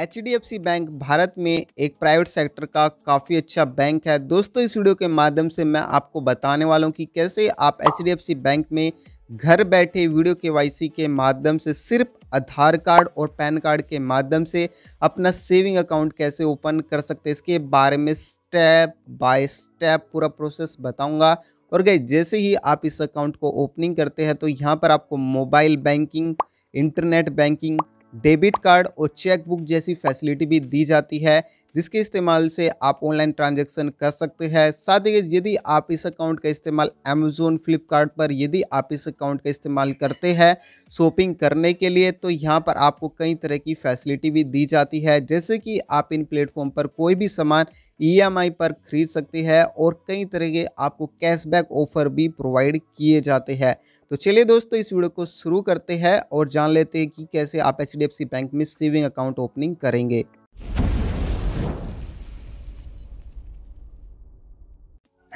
H bank Bharat में एक private sector का काफ़ी अच्छा बैंक है दोस्तों इस वीडियो के माध्यम से मैं आपको बताने वाला हूँ कि कैसे आप एच बैंक में घर बैठे वीडियो के के माध्यम से सिर्फ आधार कार्ड और पैन कार्ड के माध्यम से अपना सेविंग अकाउंट कैसे ओपन कर सकते हैं इसके बारे में स्टेप बाय स्टेप पूरा प्रोसेस बताऊँगा और गए जैसे ही आप इस अकाउंट को ओपनिंग करते हैं तो यहाँ पर आपको mobile banking internet banking debit card और चेकबुक जैसी फैसिलिटी भी दी जाती है जिसके इस्तेमाल से आप ऑनलाइन ट्रांजैक्शन कर सकते हैं साथ ही यदि आप इस अकाउंट का इस्तेमाल अमेजोन फ्लिपकार्ट पर यदि आप इस अकाउंट का इस्तेमाल करते हैं शॉपिंग करने के लिए तो यहाँ पर आपको कई तरह की फैसिलिटी भी दी जाती है जैसे कि आप इन प्लेटफॉर्म पर कोई भी सामान ई e पर खरीद सकते हैं और कई तरह के आपको कैशबैक ऑफर भी प्रोवाइड किए जाते हैं तो चलिए दोस्तों इस वीडियो को शुरू करते हैं और जान लेते हैं कि कैसे आप एच बैंक में सेविंग अकाउंट ओपनिंग करेंगे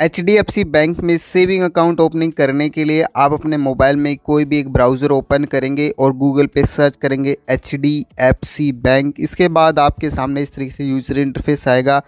एच बैंक में सेविंग अकाउंट ओपनिंग करने के लिए आप अपने मोबाइल में कोई भी एक ब्राउज़र ओपन करेंगे और गूगल पे सर्च करेंगे एच बैंक इसके बाद आपके सामने इस तरीके से यूज़र इंटरफेस आएगा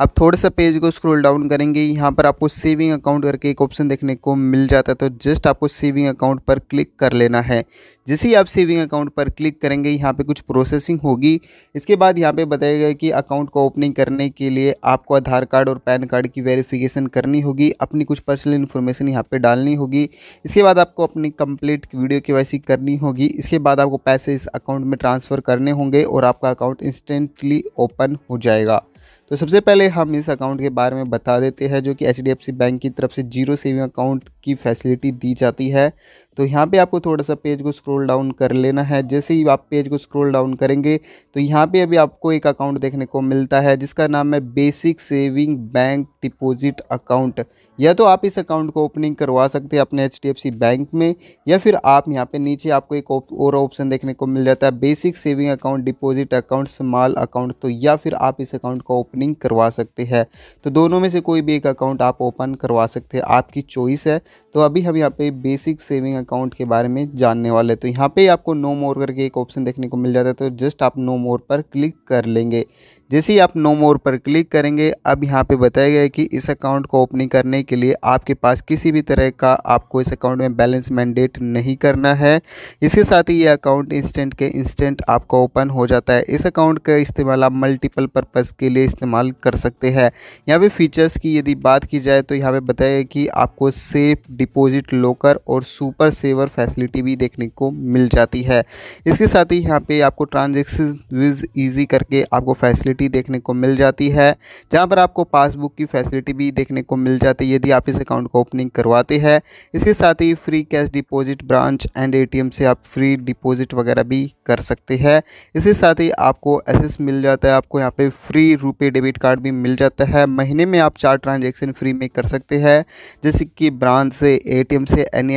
आप थोड़ा सा पेज को स्क्रॉल डाउन करेंगे यहाँ पर आपको सेविंग अकाउंट करके एक ऑप्शन देखने को मिल जाता है तो जस्ट आपको सेविंग अकाउंट पर क्लिक कर लेना है जैसे ही आप सेविंग अकाउंट पर क्लिक करेंगे यहाँ पर कुछ प्रोसेसिंग होगी इसके बाद यहाँ पर बताया गया कि अकाउंट को ओपनिंग करने के लिए आपको आधार कार्ड और पैन कार्ड की वेरीफिकेशन करना रखनी होगी अपनी कुछ पर्सनल इन्फॉर्मेशन यहाँ पे डालनी होगी इसके बाद आपको अपनी कंप्लीट वीडियो के करनी होगी इसके बाद आपको पैसे इस अकाउंट में ट्रांसफ़र करने होंगे और आपका अकाउंट इंस्टेंटली ओपन हो जाएगा तो सबसे पहले हम इस अकाउंट के बारे में बता देते हैं जो कि एच बैंक की तरफ से जीरो सेविंग अकाउंट की फैसिलिटी दी जाती है तो यहाँ पे आपको थोड़ा सा पेज को स्क्रॉल डाउन कर लेना है जैसे ही आप पेज को स्क्रॉल डाउन करेंगे तो यहाँ पे अभी आपको एक अकाउंट देखने को मिलता है जिसका नाम है basic saving bank deposit account या तो आप इस अकाउंट को ओपनिंग करवा सकते हैं अपने एच बैंक में या फिर आप यहाँ पर नीचे आपको एक और ऑप्शन देखने को मिल जाता है basic saving account deposit account small account तो या फिर आप इस अकाउंट को ओपनिंग करवा सकते हैं तो दोनों में से कोई भी एक अकाउंट आप ओपन करवा सकते हैं आपकी चॉइस है तो अभी हम यहाँ पे बेसिक सेविंग अकाउंट के बारे में जानने वाले तो यहाँ पे आपको नो मोर करके एक ऑप्शन देखने को मिल जाता है तो जस्ट आप नो मोर पर क्लिक कर लेंगे जैसे ही आप नो मोर पर क्लिक करेंगे अब यहाँ पे बताया गया है कि इस अकाउंट को ओपनिंग करने के लिए आपके पास किसी भी तरह का आपको इस अकाउंट में बैलेंस मैंडेट नहीं करना है इसके साथ ही ये अकाउंट इंस्टेंट के इंस्टेंट आपका ओपन हो जाता है इस अकाउंट का इस्तेमाल आप मल्टीपल पर्पज़ के लिए इस्तेमाल कर सकते हैं यहाँ पर फीचर्स की यदि बात की जाए तो यहाँ पर बताया गया कि आपको सेफ डिपोज़िट लोकर और सुपर सेवर फैसिलिटी भी देखने को मिल जाती है इसके साथ ही यहाँ पर आपको ट्रांजेक्शन विज ईजी करके आपको फैसिलिटी फैसिलिटी देखने को मिल जाती है जहाँ पर आपको पासबुक की फैसिलिटी भी देखने को मिल जाती है यदि आप इस अकाउंट को ओपनिंग करवाते हैं इसके साथ ही free cash deposit branch and A से आप फ्री डिपॉजिट वगैरह भी कर सकते हैं इसके साथ ही आपको एसेस मिल जाता है आपको यहाँ पे फ्री रुपये डेबिट कार्ड भी मिल जाता है महीने में आप चार ट्रांजेक्शन फ्री में कर सकते हैं जैसे कि ब्रांच से ए से एन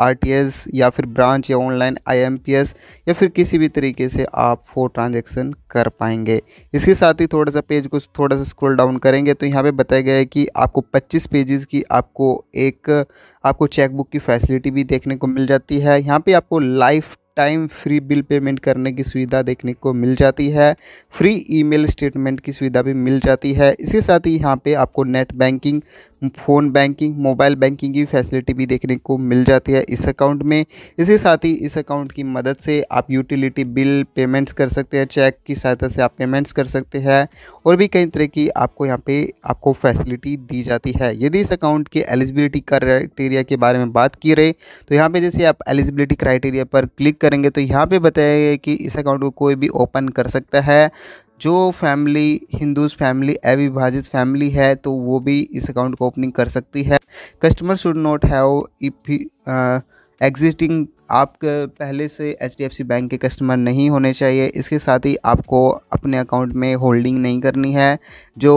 आरटीएस e या फिर ब्रांच या ऑनलाइन आईएमपीएस या फिर किसी भी तरीके से आप फोर ट्रांजेक्शन कर पाएंगे इसके साथ साथ ही थोड़ा सा पेज को थोड़ा सा स्क्रॉल डाउन करेंगे तो यहाँ पे बताया गया है कि आपको 25 पेजेस की आपको एक आपको चेकबुक की फैसिलिटी भी देखने को मिल जाती है यहाँ पे आपको life time free bill payment करने की सुविधा देखने को मिल जाती है फ्री ईमेल स्टेटमेंट की सुविधा भी मिल जाती है इसके साथ ही यहाँ पे आपको net banking phone banking mobile banking की फैसिलिटी भी देखने को मिल जाती है इस अकाउंट में इसके साथ ही इस अकाउंट की मदद से आप यूटिलिटी बिल पेमेंट्स कर सकते हैं चेक की सहायता से आप पेमेंट्स कर सकते हैं और भी कई तरह की आपको यहाँ पे आपको फैसिलिटी दी जाती है यदि इस अकाउंट की एलिजिबिलिटी क्राइटेरिया के बारे में बात की रहे तो यहाँ पर जैसे आप एलिजिबिलिटी क्राइटेरिया पर क्लिक करेंगे तो यहाँ पर बताया गया कि इस अकाउंट को कोई भी ओपन कर सकता है जो फैमिली हिंदूज फैमिली अविभाजित फैमिली है तो वो भी इस अकाउंट को ओपनिंग कर सकती है customer should not have if existing आप पहले से एच बैंक के कस्टमर नहीं होने चाहिए इसके साथ ही आपको अपने अकाउंट में होल्डिंग नहीं करनी है जो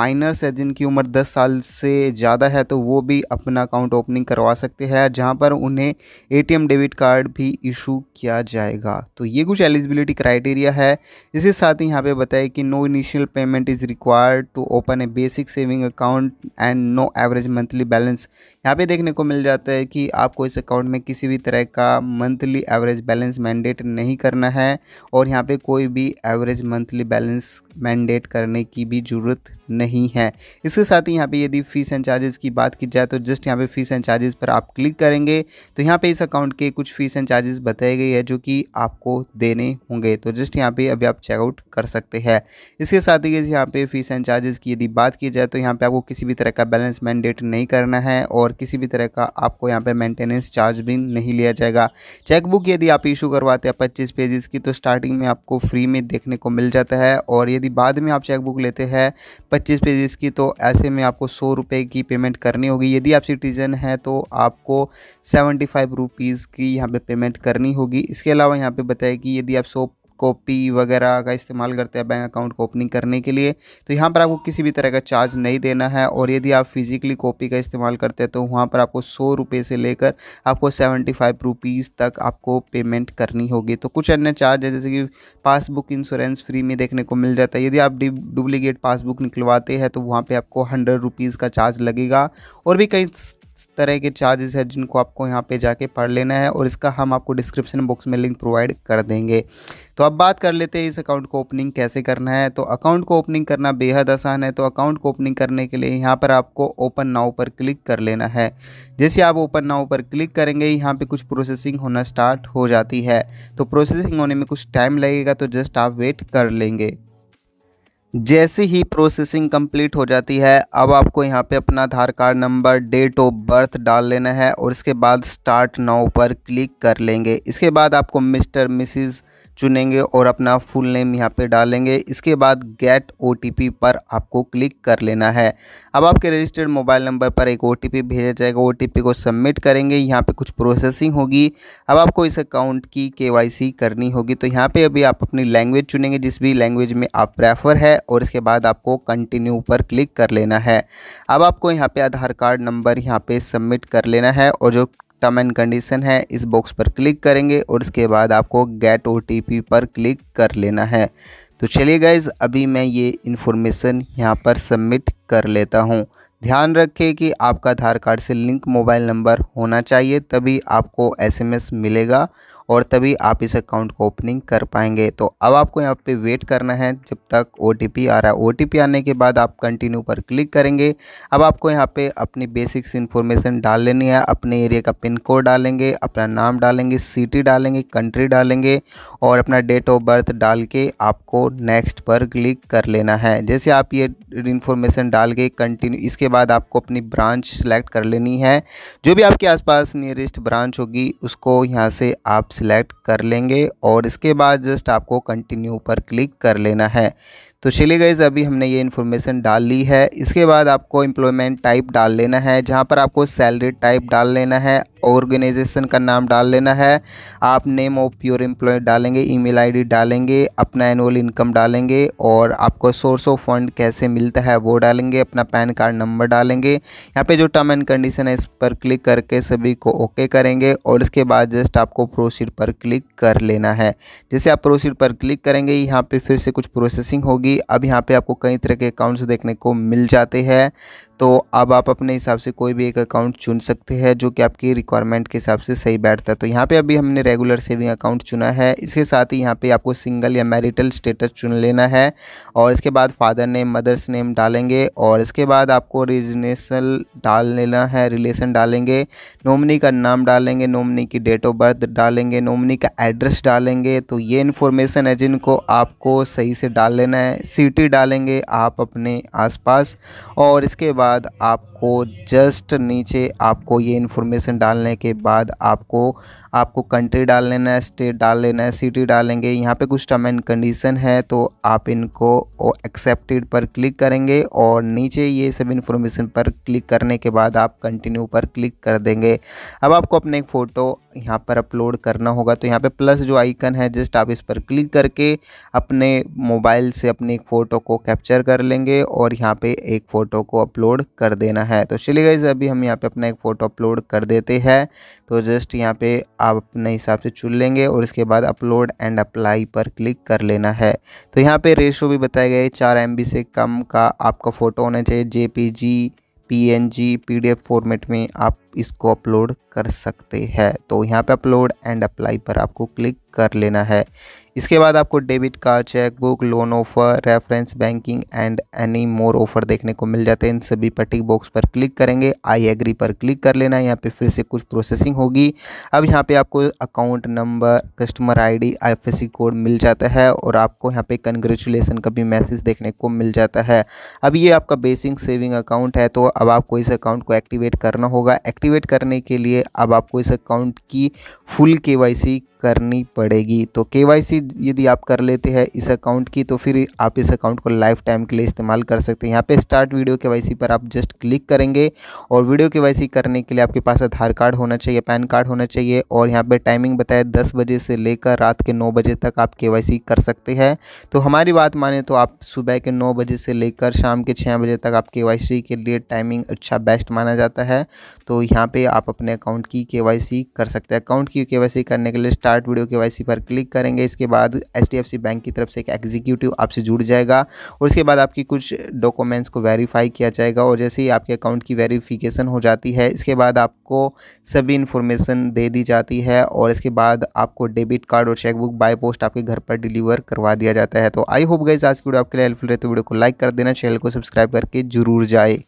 माइनर्स है जिनकी उम्र 10 साल से ज़्यादा है तो वो भी अपना अकाउंट ओपनिंग करवा सकते हैं जहाँ पर उन्हें ए डेबिट कार्ड भी इशू किया जाएगा तो ये कुछ एलिजिबिलिटी क्राइटेरिया है इसके साथ ही यहाँ पर बताया कि no initial payment is required to open a basic saving account and no average monthly balance यहाँ पर देखने को मिल जाता है कि आपको इस अकाउंट में किसी भी तरह का मंथली एवरेज बैलेंस मैंडेट नहीं करना है और यहाँ पे कोई भी एवरेज मंथली बैलेंस मैंडेट करने की भी ज़रूरत नहीं है इसके साथ ही यहाँ पे यदि फीस एंड चार्जेस की बात की जाए तो जस्ट यहाँ पे फीस एंड चार्जेस पर आप क्लिक करेंगे तो यहाँ पे इस अकाउंट के कुछ फीस एंड चार्जेस बताई गई है जो कि आपको देने होंगे तो जस्ट यहाँ पे अभी आप चेकआउट कर सकते हैं इसके साथ ही यहाँ पे फीस एंड चार्जेस की यदि बात की जाए तो यहाँ पर आपको किसी भी तरह का बैलेंस मैंडेट नहीं करना है और किसी भी तरह का आपको यहाँ पर मेंटेनेंस चार्ज भी नहीं लिया जाएगा जाएगा चेकबुक यदि आप इशू करवाते हैं पच्चीस पेजेस की तो स्टार्टिंग में आपको फ्री में देखने को मिल जाता है और यदि बाद में आप चेकबुक लेते हैं पच्चीस पेजेस की तो ऐसे में आपको सौ रुपये की पेमेंट करनी होगी यदि आप सिटीज़न हैं तो आपको सेवेंटी फाइव रुपीज़ की यहाँ पे पेमेंट करनी होगी इसके अलावा यहाँ पे बताया कि यदि आप सौ कॉपी वगैरह का इस्तेमाल करते हैं बैंक अकाउंट को ओपनिंग करने के लिए तो यहाँ पर आपको किसी भी तरह का चार्ज नहीं देना है और यदि आप फिजिकली कॉपी का इस्तेमाल करते हैं तो वहाँ पर आपको सौ रुपये से लेकर आपको सेवेंटी फाइव रुपीज़ तक आपको पेमेंट करनी होगी तो कुछ अन्य चार्ज है जैसे कि पासबुक इंश्योरेंस फ्री में देखने को मिल जाता है यदि आप डुप्लीकेट पासबुक निकलवाते हैं तो वहाँ पर आपको हंड्रेड रुपीज़ का चार्ज लगेगा और भी कई तरह के चार्जेस है जिनको आपको यहाँ पे जाके पढ़ लेना है और इसका हम आपको डिस्क्रिप्शन बॉक्स में लिंक प्रोवाइड कर देंगे तो अब बात कर लेते हैं इस अकाउंट को ओपनिंग कैसे करना है तो अकाउंट को ओपनिंग करना बेहद आसान है तो अकाउंट को ओपनिंग करने के लिए यहाँ पर आपको ओपन नाउ पर क्लिक कर लेना है जैसे आप ओपन नाउ पर क्लिक करेंगे यहाँ पे कुछ प्रोसेसिंग होना स्टार्ट हो जाती है तो प्रोसेसिंग होने में कुछ टाइम लगेगा तो जस्ट आप वेट कर लेंगे जैसे ही प्रोसेसिंग कंप्लीट हो जाती है अब आपको यहाँ पे अपना Aadhaar card number date of birth डाल लेना है और इसके बाद स्टार्ट नाउ पर क्लिक कर लेंगे इसके बाद आपको मिस्टर मिसिज़ चुनेंगे और अपना फुल नेम यहाँ पे डालेंगे इसके बाद गेट ओ पर आपको क्लिक कर लेना है अब आपके रजिस्टर्ड मोबाइल नंबर पर एक ओ भेजा जाएगा ओ को सबमिट करेंगे यहाँ पे कुछ प्रोसेसिंग होगी अब आपको इस अकाउंट की के करनी होगी तो यहाँ पे अभी आप अपनी लैंग्वेज चुनेंगे जिस भी लैंग्वेज में आप प्रेफर है और इसके बाद आपको कंटिन्यू पर क्लिक कर लेना है अब आपको यहाँ पर आधार कार्ड नंबर यहाँ पर सबमिट कर लेना है और जो टर्म एंड कंडीशन है इस बॉक्स पर क्लिक करेंगे और इसके बाद आपको गेट ओ पर क्लिक कर लेना है तो चलिए गाइज अभी मैं ये इन्फॉर्मेशन यहाँ पर सबमिट कर लेता हूँ ध्यान रखें कि आपका आधार कार्ड से लिंक मोबाइल नंबर होना चाहिए तभी आपको एसएमएस मिलेगा और तभी आप इस अकाउंट को ओपनिंग कर पाएंगे तो अब आपको यहाँ पे वेट करना है जब तक ओ आ रहा है ओ आने के बाद आप कंटिन्यू पर क्लिक करेंगे अब आपको यहाँ पे अपनी बेसिक्स इन्फॉर्मेशन डाल लेनी है अपने एरिया का पिन कोड डालेंगे अपना नाम डालेंगे सिटी डालेंगे कंट्री डालेंगे और अपना डेट ऑफ बर्थ डाल के आपको नेक्स्ट पर क्लिक कर लेना है जैसे आप ये इन्फॉर्मेशन डाल के कंटिन्यू इसके बाद आपको अपनी ब्रांच सेलेक्ट कर लेनी है जो भी आपके आसपास नियरेस्ट ब्रांच होगी उसको यहाँ से आप सिलेक्ट कर लेंगे और इसके बाद जस्ट आपको कंटिन्यू पर क्लिक कर लेना है तो चलिए गाइज अभी हमने ये इन्फॉर्मेशन डाल ली है इसके बाद आपको एम्प्लॉयमेंट टाइप डाल लेना है जहाँ पर आपको सैलरी टाइप डाल लेना है ऑर्गेनाइजेशन का नाम डाल लेना है आप नेम ऑफ योर एम्प्लॉय डालेंगे ईमेल आईडी डालेंगे अपना एनुअल इनकम डालेंगे और आपको सोर्स ऑफ फंड कैसे मिलता है वो डालेंगे अपना पैन कार्ड नंबर डालेंगे यहाँ पे जो टर्म एंड कंडीशन है इस पर क्लिक करके सभी को ओके करेंगे और इसके बाद जस्ट आपको प्रोसीड पर क्लिक कर लेना है जैसे आप प्रोसीड पर क्लिक करेंगे यहाँ पर फिर से कुछ प्रोसेसिंग होगी होगी अब यहाँ पे आपको कई तरह के अकाउंट्स देखने को मिल जाते हैं तो अब आप अपने हिसाब से कोई भी एक अकाउंट चुन सकते हैं जो कि आपकी रिक्वायरमेंट के हिसाब से सही बैठता है तो यहाँ पे अभी हमने रेगुलर सेविंग अकाउंट चुना है इसके साथ ही यहाँ पे आपको सिंगल या मैरिटल स्टेटस चुन लेना है और इसके बाद फादर नेम मदर्स नेम डालेंगे और इसके बाद आपको रिजनेसल डाल लेना है रिलेशन डालेंगे नोमनी का नाम डालेंगे नोमनी की डेट ऑफ बर्थ डालेंगे नोमनी का एड्रेस डालेंगे तो ये इन्फॉर्मेशन है जिनको आपको सही से डाल लेना है सिटी डालेंगे आप अपने आसपास और इसके बाद बाद आपको जस्ट नीचे आपको ये इन्फॉर्मेशन डालने के बाद आपको आपको कंट्री डाल लेना है स्टेट डाल लेना है सिटी डालेंगे यहाँ पे कुछ टर्म एंड कंडीशन है तो आप इनको एक्सेप्टेड पर क्लिक करेंगे और नीचे ये सब इन्फॉर्मेशन पर क्लिक करने के बाद आप कंटिन्यू पर क्लिक कर देंगे अब आपको अपने एक फ़ोटो यहाँ पर अपलोड करना होगा तो यहाँ पे प्लस जो आइकन है जस्ट आप इस पर क्लिक करके अपने मोबाइल से अपनी एक फ़ोटो को कैप्चर कर लेंगे और यहाँ पे एक फ़ोटो को अपलोड कर देना है तो चलिए गाइज अभी हम यहाँ पे अपना एक फ़ोटो अपलोड कर देते हैं तो जस्ट यहाँ पे आप अपने हिसाब से चुन लेंगे और इसके बाद अपलोड एंड अप्लाई पर क्लिक कर लेना है तो यहाँ पर रेशो भी बताया गया है चार एम से कम का आपका फ़ोटो होना चाहिए J P G P N G P D F format में आप इसको अपलोड कर सकते हैं तो यहाँ पे अपलोड एंड अप्लाई पर आपको क्लिक कर लेना है इसके बाद आपको debit card chequebook loan offer reference banking and any more offer देखने को मिल जाते हैं इन सभी पट्टी बॉक्स पर क्लिक करेंगे आई एग्री पर क्लिक कर लेना है यहाँ पे फिर से कुछ प्रोसेसिंग होगी अब यहाँ पे आपको account number customer ID IFSC code मिल जाता है और आपको यहाँ पे कंग्रेचुलेसन का भी मैसेज देखने को मिल जाता है अब ये आपका बेसिक सेविंग अकाउंट है तो अब आपको इस अकाउंट को एक्टिवेट करना होगा एक्टिवेट करने के लिए अब आपको इस अकाउंट की फुल के करनी पड़ेगी तो के यदि आप कर लेते हैं इस अकाउंट की तो फिर आप इस अकाउंट को लाइफ टाइम के लिए इस्तेमाल कर सकते हैं यहाँ पे स्टार्ट वीडियो के पर आप जस्ट क्लिक करेंगे और वीडियो के करने के लिए आपके पास आधार कार्ड होना चाहिए पैन कार्ड होना चाहिए और यहाँ पर टाइमिंग बताया दस बजे से लेकर रात के नौ बजे तक आप के कर सकते हैं तो हमारी बात माने तो आप सुबह के नौ बजे से लेकर शाम के छः बजे तक आप के के लिए टाइमिंग अच्छा बेस्ट माना जाता है तो यहाँ पर आप अपने अकाउंट की के कर सकते हैं अकाउंट की के करने के लिए स्टार्ट वीडियो के पर क्लिक करेंगे इसके बाद एच बैंक की तरफ से एक एग्जीक्यूटिव आपसे जुड़ जाएगा और उसके बाद आपकी कुछ डॉक्यूमेंट्स को वेरीफाई किया जाएगा और जैसे ही आपके अकाउंट की वेरीफिकेशन हो जाती है इसके बाद आपको सभी इन्फॉर्मेशन दे दी जाती है और इसके बाद आपको डेबिट कार्ड और चेकबुक बाय पोस्ट आपके घर पर डिलीवर करवा दिया जाता है तो आई होप गई आज की वीडियो आपके लिए हेल्पफुल रहे तो वीडियो को लाइक कर देना चैनल को सब्सक्राइब करके जरूर जाए